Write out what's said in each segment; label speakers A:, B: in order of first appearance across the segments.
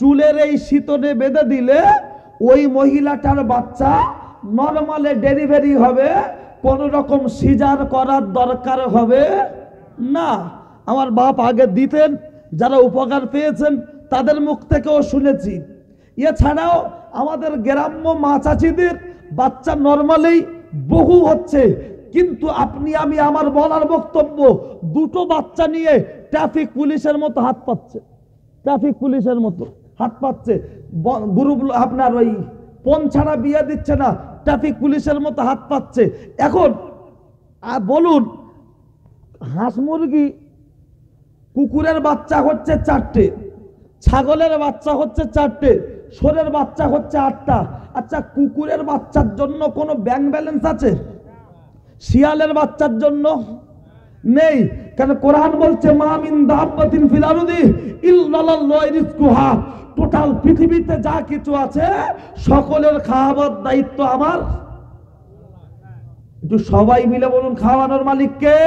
A: চুলের এই শীতনে বেঁধে দিলে ওই মহিলাটার বাচ্চা নর্মালে ডেলিভারি হবে কোন রকম সিজার করার দরকার হবে না আমার বাপ আগে দিতেন যারা উপকার পেয়েছেন তাদের মুখ থেকেও শুনেছি এছাড়াও আমাদের গ্রাম্য মা চাচিদের বাচ্চা নর্মালেই বহু হচ্ছে কিন্তু আপনি আমি আমার বলার বক্তব্য দুটো বাচ্চা নিয়ে ট্রাফিক পুলিশের মতো হাত পাচ্ছে ট্রাফিক পুলিশের মতো হাত পাচ্ছে গ্রুপ আপনার ওই পণ ছাড়া বিয়ে দিচ্ছে না ট্রাফিক পুলিশের মতো হাত পাচ্ছে এখন বলুন হাঁস মুরগি কুকুরের বাচ্চা হচ্ছে চারটে ছাগলের বাচ্চা হচ্ছে চারটে সোরের বাচ্চা হচ্ছে আটটা আচ্ছা কুকুরের বাচ্চার জন্য কোনো ব্যাংক ব্যালেন্স আছে শিয়ালের বাচ্চার জন্য নেই কারণ কোরআন বলছে মামিন দাব্বাতিন ফিল আরদি ইল্লাল্লাহ রিজকুহা টোটাল পৃথিবীতে যা কিছু আছে সকলের খাওয়াবার দায়িত্ব আমার একটু সবাই মিলে বলুন খাওয়ানোর মালিক কে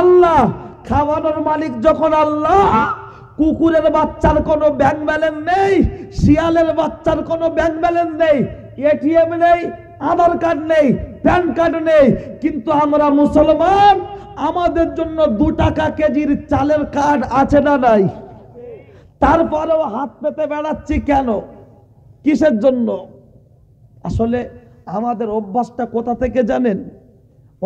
A: আল্লাহ খাওয়ানোর মালিক যখন আল্লাহ কুকুরের বাচ্চার কোনো ব্যাংক ব্যালেন্স নেই শিয়ালের বাচ্চার কোনো ব্যাংক ব্যালেন্স নেই এটিএম নেই আধার কার্ড নেই প্যান কার্ড নেই কিন্তু আমরা মুসলমান আমাদের জন্য দু টাকা কেজির চালের কাঠ আছে না নাই তারপরেও হাত পেতে বেড়াচ্ছি কেন কিসের জন্য আসলে আমাদের অভ্যাসটা কোথা থেকে জানেন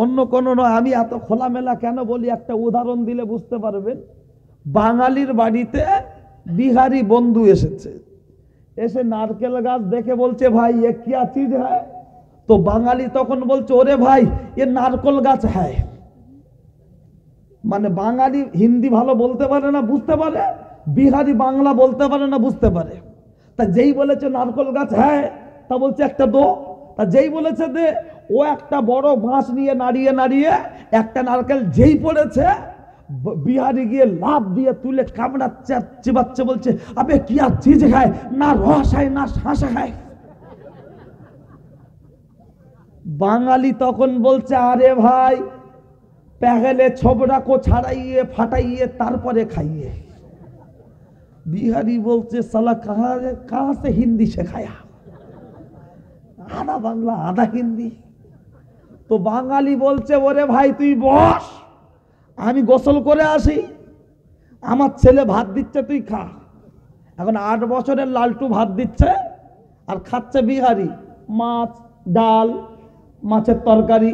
A: অন্য কোনো নয় আমি এত খোলামেলা কেন বলি একটা উদাহরণ দিলে বুঝতে পারবেন বাঙালির বাড়িতে বিহারি বন্ধু এসেছে এসে নারকেল গাছ দেখে বলছে ভাই এ কিয়া চিজ হ্যাঁ তো বাঙালি তখন বলছে ওরে ভাই এ নারকল গাছ হ্যায় মানে বাঙালি হিন্দি ভালো বলতে পারে না বুঝতে পারে বিহারি বাংলা বলতে পারে না বুঝতে পারে তা যেই বলেছে নারকল গাছ হ্যাঁ তা বলছে একটা দো তা যেই বলেছে দে ও একটা বড় বাঁশ নিয়ে নাড়িয়ে নাড়িয়ে একটা নারকেল যেই পড়েছে বিহারি গিয়ে লাভ দিয়ে তুলে কামড়াচ্ছে চিবাচ্ছে বলছে আবে কি আর চিজ খায় না রস খায় না শাঁসা খায় বাঙালি তখন বলছে আরে ভাই প্যাগেলে ছবরাকো ছাড়াইয়ে ফাটাইয়ে তারপরে খাইয়ে বিহারি বলছে সালা কাহা কাহা হিন্দি শেখায়া আধা বাংলা আধা হিন্দি তো বাঙালি বলছে ওরে ভাই তুই বস আমি গোসল করে আসি আমার ছেলে ভাত দিচ্ছে তুই খা এখন আট বছরের লালটু ভাত দিচ্ছে আর খাচ্ছে বিহারি মাছ ডাল মাছের তরকারি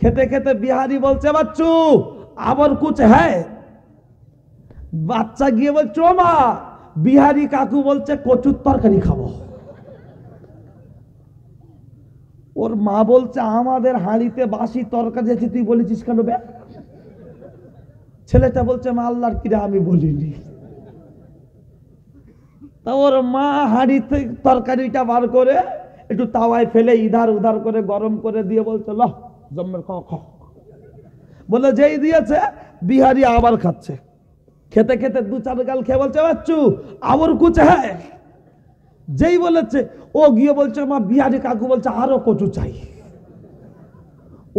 A: খেতে খেতে বিহারি বলছে বাচ্চু আবার কুচে হ্যাঁ বাচ্চা গিয়ে বলছে মা বিহারি কাকু বলছে কচুর তরকারি খাবো ওর মা বলছে আমাদের হাঁড়িতে বাসি তরকারি আছে তুই বলেছিস কেন বে ছেলেটা বলছে মা আল্লাহর কিরা আমি বলিনি তা ওর মা হাঁড়িতে তরকারিটা বার করে একটু তাওয়ায় ফেলে ইধার উধার করে গরম করে দিয়ে বলছে লহ জম্মের বলে যেই দিয়েছে বিহারি আবার খাচ্ছে খেতে খেতে দু চার গাল খেয়ে বলছে বাচ্চু আবার কুচে হ্যাঁ যেই বলেছে ও গিয়ে বলছে মা বিহারি কাকু বলছে আরো কচু চাই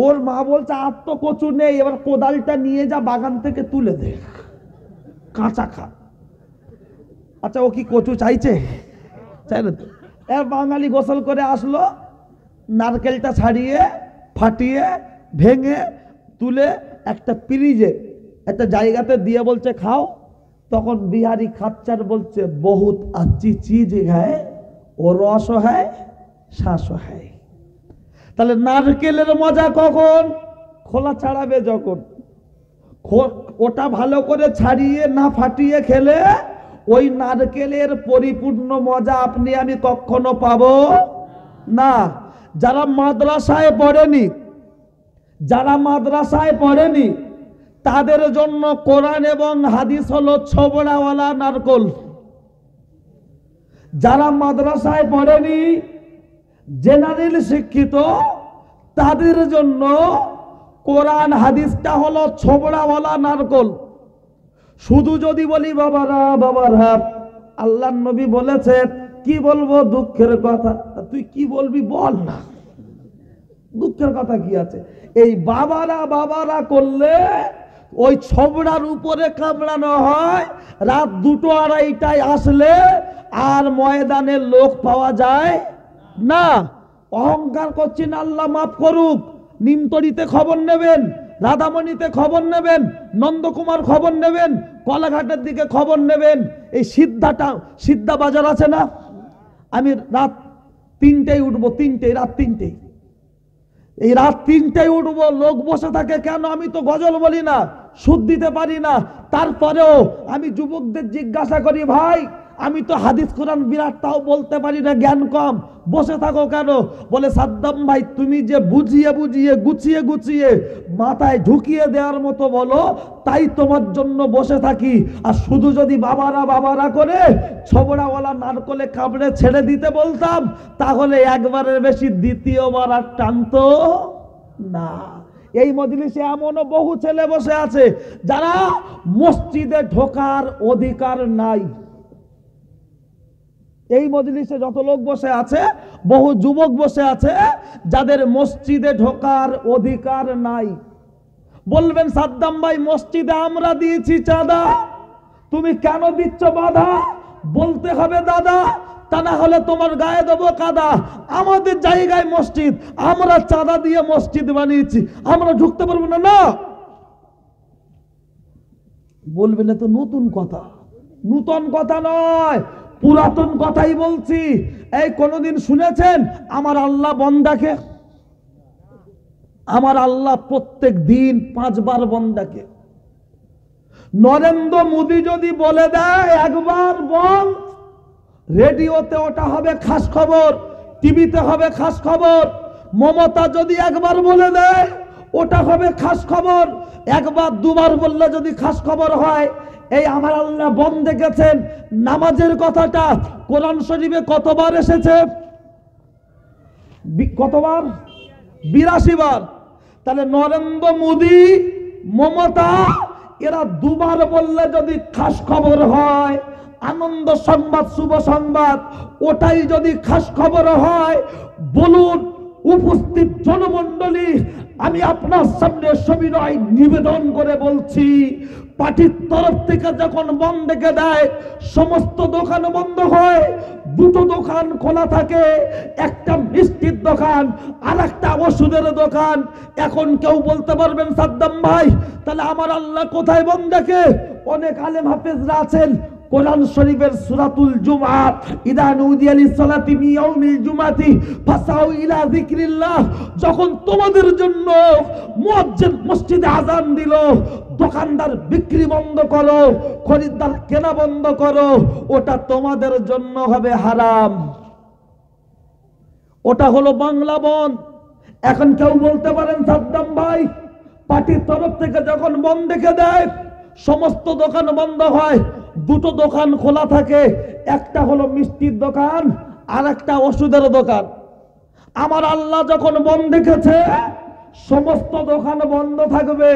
A: ওর মা বলছে আর তো কচু নেই এবার কোদালটা নিয়ে যা বাগান থেকে তুলে দে কাঁচা খা আচ্ছা ও কি কচু চাইছে চাই না বাঙালি গোসল করে আসলো নারকেলটা ছাড়িয়ে ফাটিয়ে ভেঙে তুলে একটা পিরিজে একটা জায়গাতে দিয়ে বলছে খাও তখন বিহারি খাচ্চার বলছে বহুত আচি চিজ হ্যায় ও রস হ্যায় শ্বাস হ্যায় তাহলে নারকেলের মজা কখন খোলা ছাড়াবে যখন ওটা ভালো করে ছাড়িয়ে না ফাটিয়ে খেলে ওই নারকেলের পরিপূর্ণ মজা আপনি আমি কখনো পাবো না যারা মাদ্রাসায় পড়েনি যারা মাদ্রাসায় পড়েনি তাদের জন্য কোরআন এবং হাদিস হলো ছবড়াওয়ালা নারকল যারা মাদ্রাসায় পড়েনি জেনারেল শিক্ষিত তাদের জন্য কোরআন হাদিসটা হলো ছবড়াওয়ালা নারকল শুধু যদি বলি বাবারা বাবারা আল্লাহ নবী বলেছেন কি বলবো দুঃখের কথা তুই কি বলবি বল না দুঃখের কথা কি আছে এই বাবারা বাবারা করলে ওই ছবড়ার উপরে কামড়ানো হয় রাত দুটো আড়াইটায় আসলে আর ময়দানে লোক পাওয়া যায় না অহংকার করছেন আল্লাহ মাফ করুক নিমতরিতে খবর নেবেন রাধামণিতে খবর নেবেন নন্দকুমার খবর নেবেন কলাঘাটের দিকে খবর নেবেন এই সিদ্ধাটা সিদ্ধা বাজার আছে না আমি রাত তিনটেই উঠবো তিনটেই রাত তিনটেই এই রাত তিনটেই উঠবো লোক বসে থাকে কেন আমি তো গজল বলি না সুদ দিতে পারি না তারপরেও আমি যুবকদের জিজ্ঞাসা করি ভাই আমি তো হাদিস কোরআন বিরাট তাও বলতে পারি না জ্ঞান কম বসে থাকো কেন বলে সাদ্দাম ভাই তুমি যে বুঝিয়ে বুঝিয়ে গুছিয়ে গুছিয়ে মাথায় ঢুকিয়ে দেওয়ার মতো বলো তাই তোমার জন্য বসে থাকি আর শুধু যদি বাবারা বাবারা করে ছবড়াওয়ালা নারকলে কামড়ে ছেড়ে দিতে বলতাম তাহলে একবারের বেশি দ্বিতীয়বার আর টানত না এই মজলিসে এমনও বহু ছেলে বসে আছে যারা মসজিদে ঢোকার অধিকার নাই এই মজলিসে যত লোক বসে আছে বহু যুবক বসে আছে যাদের মসজিদে ঢোকার অধিকার নাই বলবেন সাদ্দাম ভাই মসজিদে আমরা দিয়েছি চাঁদা তুমি কেন দিচ্ছ বাধা বলতে হবে দাদা তা না হলে তোমার গায়ে দেবো কাদা আমাদের জায়গায় মসজিদ আমরা চাঁদা দিয়ে মসজিদ বানিয়েছি আমরা ঢুকতে পারবো না না বলবেন তো নতুন কথা নতুন কথা নয় পুরাতন কথাই বলছি এই কোনদিন শুনেছেন আমার আল্লাহ বন্দাকে আমার আল্লাহ প্রত্যেক দিন পাঁচবার বন্দাকে নরেন্দ্র মোদি যদি বলে দেয় একবার বল রেডিওতে ওটা হবে খাস খবর টিভিতে হবে খাস খবর মমতা যদি একবার বলে দেয় ওটা হবে খাস খবর একবার দুবার বললে যদি খাস খবর হয় এই আমার আল্লাহ বন দেখেছেন নামাজের কথাটা কোরআন শরীফে কতবার এসেছে কতবার বিরাশি বার তাহলে নরেন্দ্র মোদী মমতা এরা দুবার বললে যদি খাস খবর হয় আনন্দ সংবাদ শুভ সংবাদ ওটাই যদি খাস খবর হয় বলুন উপস্থিত জনমণ্ডলী আমি আপনার সামনে সবিনয় নিবেদন করে বলছি পার্টির তরফ থেকে যখন বন্ধ ডেকে দেয় সমস্ত দোকান বন্ধ হয় দুটো দোকান খোলা থাকে একটা মিষ্টির দোকান আর একটা ওষুধের দোকান এখন কেউ বলতে পারবেন সাদ্দাম ভাই তাহলে আমার আল্লাহ কোথায় বন্ধ দেখে অনেক আলেম হাফেজরা আছেন কোরআন শরীফের সুরাতুল জুমা ইদা নুদিয়ালি সালাতি মিয়াউমিল জুমাতি ফাসাউ ইলা যিকরিল্লাহ যখন তোমাদের জন্য মুয়াজ্জিন মসজিদে আজান দিল দোকানদার বিক্রি বন্ধ করো খরিদ্দার কেনা বন্ধ করো ওটা তোমাদের জন্য হবে হারাম ওটা হলো বাংলা বন এখন কেউ বলতে পারেন সাদ্দাম ভাই পার্টির তরফ থেকে যখন বন দেখে দেয় সমস্ত দোকান বন্ধ হয় দুটো দোকান খোলা থাকে একটা হলো মিষ্টির দোকান আর একটা ওষুধের দোকান আমার আল্লাহ যখন বন্ধ রেখেছে সমস্ত দোকান বন্ধ থাকবে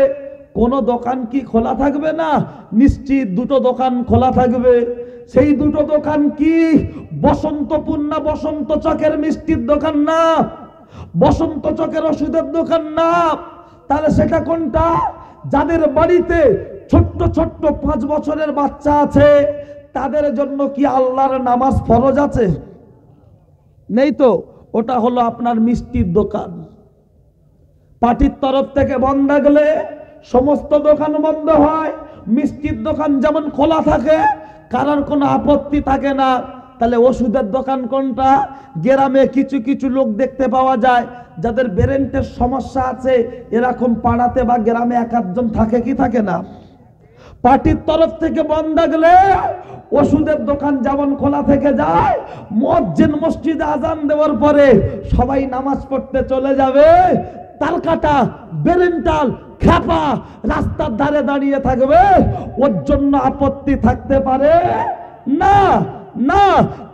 A: কোন দোকান কি খোলা থাকবে না নিশ্চিত দুটো দোকান খোলা থাকবে সেই দুটো দোকান কি বসন্তপুর না বসন্ত চকের মিষ্টির দোকান না বসন্ত চকের ওষুধের দোকান না তাহলে সেটা কোনটা যাদের বাড়িতে ছোট্ট ছোট্ট পাঁচ বছরের বাচ্চা আছে তাদের জন্য কি আল্লাহর নামাজ ফরজ আছে নেই তো ওটা হলো আপনার মিষ্টির দোকান পার্টির তরফ থেকে বন্ধ গেলে সমস্ত দোকান বন্ধ হয় মিষ্টির দোকান যেমন খোলা থাকে কারোর কোনো আপত্তি থাকে না তাহলে ওষুধের দোকান কোনটা গ্রামে কিছু কিছু লোক দেখতে পাওয়া যায় যাদের বেরেন্টের সমস্যা আছে এরকম পাড়াতে বা গ্রামে এক থাকে কি থাকে না পার্টির তরফ থেকে বন্ধ গেলে ওষুধের দোকান যেমন খোলা থেকে যায় মসজিদ মসজিদে আজান দেওয়ার পরে সবাই নামাজ পড়তে চলে যাবে তালকাটা বেরেন্টাল খ্যাপা রাস্তার ধারে দাঁড়িয়ে থাকবে ওর জন্য আপত্তি থাকতে পারে না না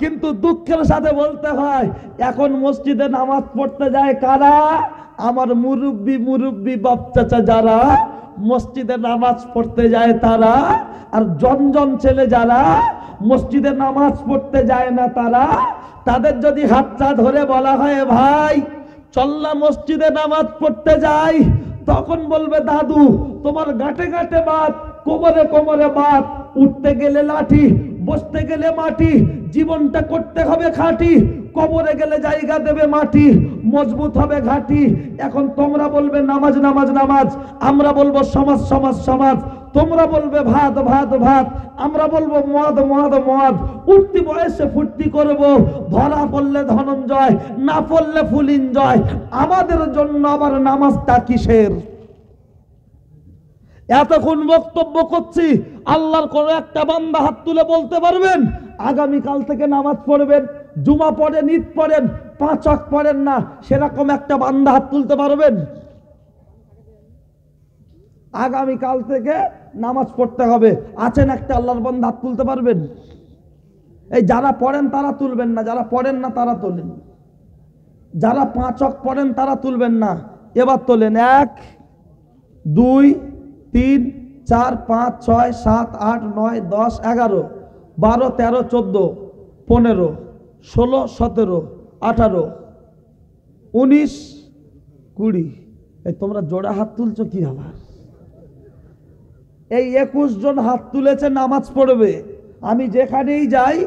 A: কিন্তু দুঃখের সাথে বলতে হয় এখন মসজিদে নামাজ পড়তে যায় কারা আমার মুরব্বী মুরব্বী বাপ চাচা যারা মসজিদে নামাজ পড়তে যায় তারা আর জনজন ছেলে যারা মসজিদে নামাজ পড়তে যায় না তারা তাদের যদি হাত চা ধরে বলা হয় ভাই চল্লা মসজিদে নামাজ পড়তে যাই তখন বলবে দাদু তোমার গাটে গাটে বাদ কোমরে কোমরে বাদ উঠতে গেলে লাঠি বসতে গেলে মাটি জীবনটা করতে হবে খাটি কবরে গেলে জায়গা দেবে মাটি মজবুত হবে ঘাটি এখন তোমরা বলবে নামাজ নামাজ নামাজ আমরা বলবো সমাজ সমাজ সমাজ তোমরা বলবে ভাত ভাত ভাত আমরা বলবো মদ মদ মদ উঠতি বয়সে ফুর্তি করব ধরা পড়লে ধনঞ্জয় না পড়লে ফুলিন জয় আমাদের জন্য আবার নামাজটা কিসের এতক্ষণ বক্তব্য করছি আল্লাহর কোনো একটা বান্দা হাত তুলে বলতে পারবেন আগামীকাল থেকে নামাজ পড়বেন জুমা পড়েন ঈদ পড়েন পাঁচক পড়েন না সেরকম একটা বান্দা হাত তুলতে পারবেন আগামীকাল থেকে নামাজ পড়তে হবে আছেন একটা আল্লাহর বান্দা হাত তুলতে পারবেন এই যারা পড়েন তারা তুলবেন না যারা পড়েন না তারা তোলেন যারা পাঁচক পড়েন তারা তুলবেন না এবার তোলেন এক দুই তিন চার পাঁচ ছয় সাত আট নয় দশ এগারো বারো তেরো চোদ্দো পনেরো ষোলো সতেরো আঠারো উনিশ কুড়ি এই তোমরা জোড়া হাত তুলছো কি আমার এই একুশ জন হাত তুলেছে নামাজ পড়বে আমি যেখানেই যাই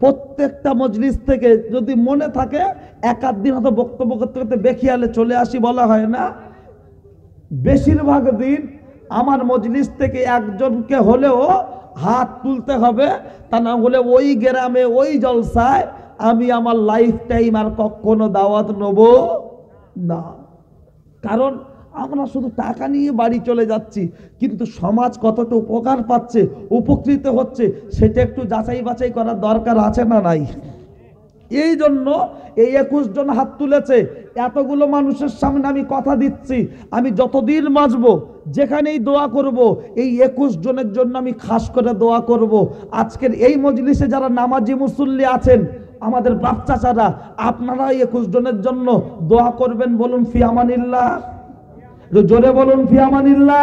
A: প্রত্যেকটা মজলিস থেকে যদি মনে থাকে এক আধ দিন হয়তো বক্তব্য করতে করতে বেখিয়ালে চলে আসি বলা হয় না বেশিরভাগ দিন আমার মজলিস থেকে একজনকে হলেও হাত তুলতে হবে তা না হলে ওই গ্রামে ওই জলসায় আমি আমার লাইফ টাইম আর কখনো দাওয়াত নেব না কারণ আমরা শুধু টাকা নিয়ে বাড়ি চলে যাচ্ছি কিন্তু সমাজ কতটা উপকার পাচ্ছে উপকৃত হচ্ছে সেটা একটু যাচাই বাছাই করার দরকার আছে না নাই এই জন্য এই একুশ জন হাত তুলেছে এতগুলো মানুষের সামনে আমি কথা দিচ্ছি আমি যতদিন বাঁচবো যেখানেই দোয়া করব এই একুশ জনের জন্য আমি খাস করে দোয়া করব। আজকের এই মজলিসে যারা নামাজি মুসল্লি আছেন আমাদের বাচ্চা ছাড়া আপনারা একুশ জনের জন্য দোয়া করবেন বলুন ফিয়ামানিল্লা জোরে বলুন ফিয়ামানিল্লা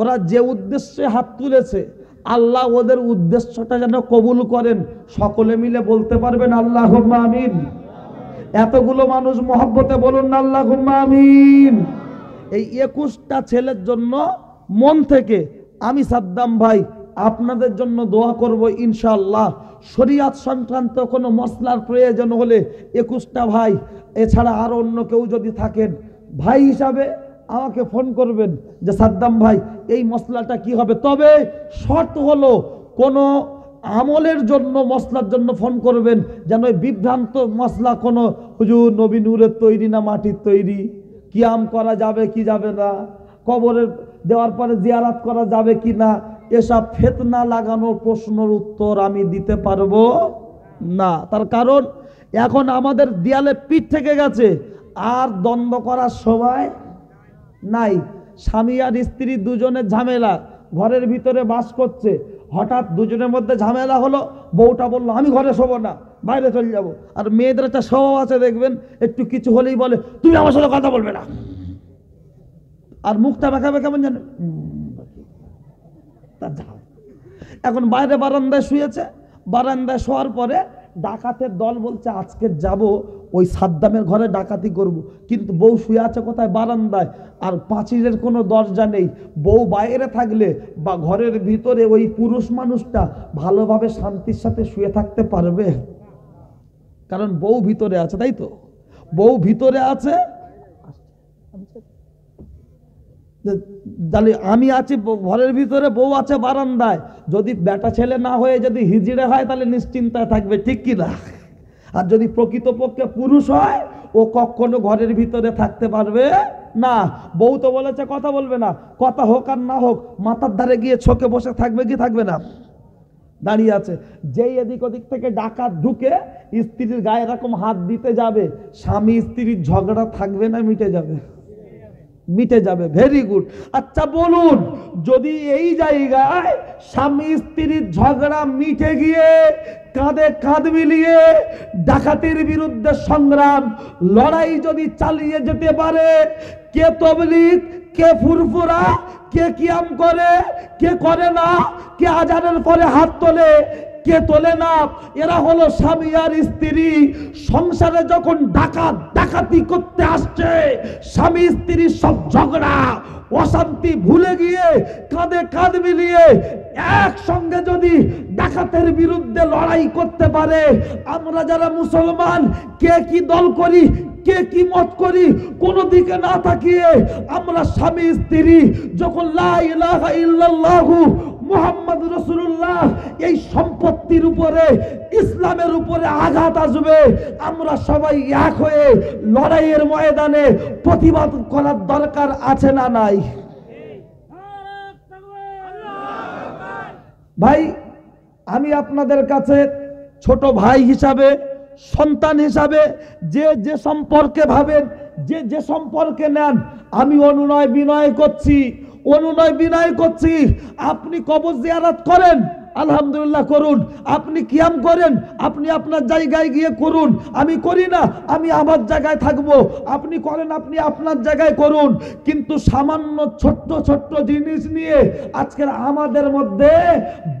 A: ওরা যে উদ্দেশ্যে হাত তুলেছে আল্লাহ ওদের উদ্দেশ্যটা যেন কবুল করেন সকলে মিলে বলতে পারবেন আল্লাহ আমিন এতগুলো মানুষ মহব্বতে বলুন আল্লাহ আমিন এই একুশটা ছেলের জন্য মন থেকে আমি সাদ্দাম ভাই আপনাদের জন্য দোয়া করব ইনশাল্লাহ শরিয়াত সংক্রান্ত কোনো মশলার প্রয়োজন হলে একুশটা ভাই এছাড়া আর অন্য কেউ যদি থাকেন ভাই হিসাবে আমাকে ফোন করবেন যে সাদ্দাম ভাই এই মশলাটা কি হবে তবে শর্ত হলো কোনো আমলের জন্য মশলার জন্য ফোন করবেন যেন বিভ্রান্ত মশলা কোনো হুজুর নবী নূরের তৈরি না মাটির তৈরি কিয়াম করা যাবে কি যাবে না কবরের দেওয়ার পরে জিয়ারাত করা যাবে কি না এসব ফেতনা লাগানোর প্রশ্নের উত্তর আমি দিতে পারবো না তার কারণ এখন আমাদের দেয়ালে পিঠ থেকে গেছে আর দ্বন্দ্ব করার সময় নাই স্বামী আর স্ত্রী দুজনের ঝামেলা ঘরের ভিতরে বাস করছে হঠাৎ দুজনের মধ্যে ঝামেলা হলো বউটা বলল আমি ঘরে শোবো না বাইরে চলে যাব আর মেয়েদের একটা স্বভাব আছে দেখবেন একটু কিছু হলেই বলে তুমি আমার সাথে কথা বলবে না আর মুখটা বেঁকাবে কেমন জানো তার এখন বাইরে বারান্দায় শুয়েছে বারান্দায় শোয়ার পরে ডাকাতের দল বলছে আজকে যাব ওই সাদ্দামের ঘরে ডাকাতি করব। কিন্তু বউ শুয়ে আছে কোথায় বারান্দায় আর পাঁচিলের কোনো দরজা নেই বউ বাইরে থাকলে বা ঘরের ভিতরে ওই পুরুষ মানুষটা ভালোভাবে শান্তির সাথে শুয়ে থাকতে পারবে কারণ বউ ভিতরে আছে তাই তো বউ ভিতরে আছে তাহলে আমি আছি ঘরের ভিতরে বউ আছে বারান্দায় যদি বেটা ছেলে না হয়ে যদি হিজিড়ে হয় তাহলে নিশ্চিন্তায় থাকবে ঠিক কিনা আর যদি প্রকৃতপক্ষে পুরুষ হয় ও কখনো ঘরের ভিতরে থাকতে পারবে না বউ তো বলেছে কথা বলবে না কথা হোক আর না হোক মাথার ধারে গিয়ে ছোকে বসে থাকবে কি থাকবে না দাঁড়িয়ে আছে যেই এদিক ওদিক থেকে ডাকাত ঢুকে স্ত্রীর গায়ে এরকম হাত দিতে যাবে স্বামী স্ত্রীর ঝগড়া থাকবে না মিটে যাবে মিটে যাবে ভেরি গুড আচ্ছা বলুন যদি এই জায়গায় স্বামী স্ত্রীর ঝগড়া মিটে গিয়ে কাঁধে কাঁধ মিলিয়ে ডাকাতির বিরুদ্ধে সংগ্রাম লড়াই যদি চালিয়ে যেতে পারে কে তবলিক কে ফুরফুরা কে কিয়াম করে কে করে না কে আজানের পরে হাত তোলে কে তোলে না এরা হলো স্বামী আর স্ত্রী সংসারে যখন ডাকাত ডাকাতি করতে আসছে স্বামী স্ত্রী সব ঝগড়া অশান্তি ভুলে গিয়ে কাঁধে কাঁধ মিলিয়ে একসঙ্গে যদি ডাকাতের বিরুদ্ধে লড়াই করতে পারে আমরা যারা মুসলমান কে কি দল করি কে কি মত করি কোন দিকে না তাকিয়ে আমরা স্বামী স্ত্রী যখন মোহাম্মদ রসুল্লাহ এই সম্পত্তির উপরে ইসলামের উপরে আঘাত আসবে আমরা সবাই এক হয়ে লড়াইয়ের ময়দানে প্রতিবাদ করার দরকার আছে না নাই ভাই আমি আপনাদের কাছে ছোট ভাই হিসাবে সন্তান হিসাবে যে যে সম্পর্কে ভাবেন যে যে সম্পর্কে নেন আমি অনুনয় বিনয় করছি অনুনয় বিনয় করছি আপনি কবর জিয়ারাত করেন আলহামদুলিল্লাহ করুন আপনি কিয়াম করেন আপনি আপনার জায়গায় গিয়ে করুন আমি করি না আমি আমার জায়গায় থাকব আপনি করেন আপনি আপনার জায়গায় করুন কিন্তু সামান্য ছোট্ট ছোট্ট জিনিস নিয়ে আজকের আমাদের মধ্যে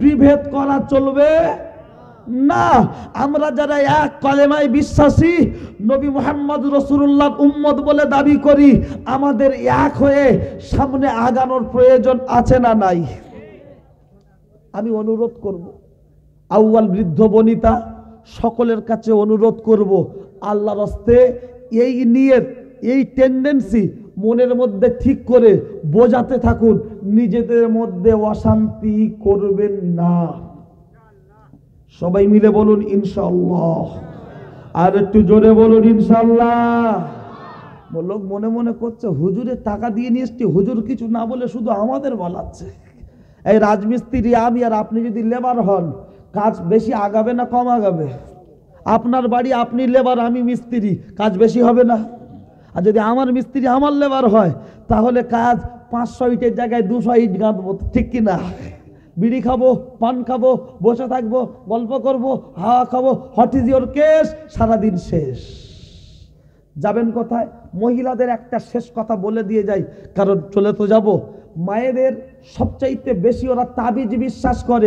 A: বিভেদ করা চলবে না আমরা যারা এক কলেমায় বিশ্বাসী নবী মোহাম্মদ রসুল্লাহ উম্মদ বলে দাবি করি আমাদের এক হয়ে সামনে আগানোর প্রয়োজন আছে না নাই আমি অনুরোধ করব। আউয়াল বৃদ্ধ বনিতা সকলের কাছে অনুরোধ করব আল্লাহর হস্তে এই নিয়ে এই টেন্ডেন্সি মনের মধ্যে ঠিক করে বোঝাতে থাকুন নিজেদের মধ্যে অশান্তি করবেন না সবাই মিলে বলুন ইনশাল্লাহ আর একটু জোরে বলুন ইনশাল্লাহ লোক মনে মনে করছে হুজুরে টাকা দিয়ে নিয়ে এসছি হুজুর কিছু না বলে শুধু আমাদের বলাচ্ছে এই রাজমিস্ত্রি আমি আর আপনি যদি লেবার হন কাজ বেশি আগাবে না কম আগাবে আপনার বাড়ি আপনি লেবার আমি মিস্ত্রি কাজ বেশি হবে না আর যদি আমার মিস্ত্রি আমার লেবার হয় তাহলে কাজ পাঁচশো ইটের জায়গায় দুশো ইট গাঁথবো ঠিক কিনা বিড়ি খাবো পান খাবো বসে থাকবো গল্প করব হাওয়া খাবো হট ইজ ইউর কেস সারাদিন শেষ যাবেন কোথায় মহিলাদের একটা শেষ কথা বলে দিয়ে যাই কারণ চলে তো যাব মায়েদের সবচাইতে বেশি ওরা তাবিজ বিশ্বাস করে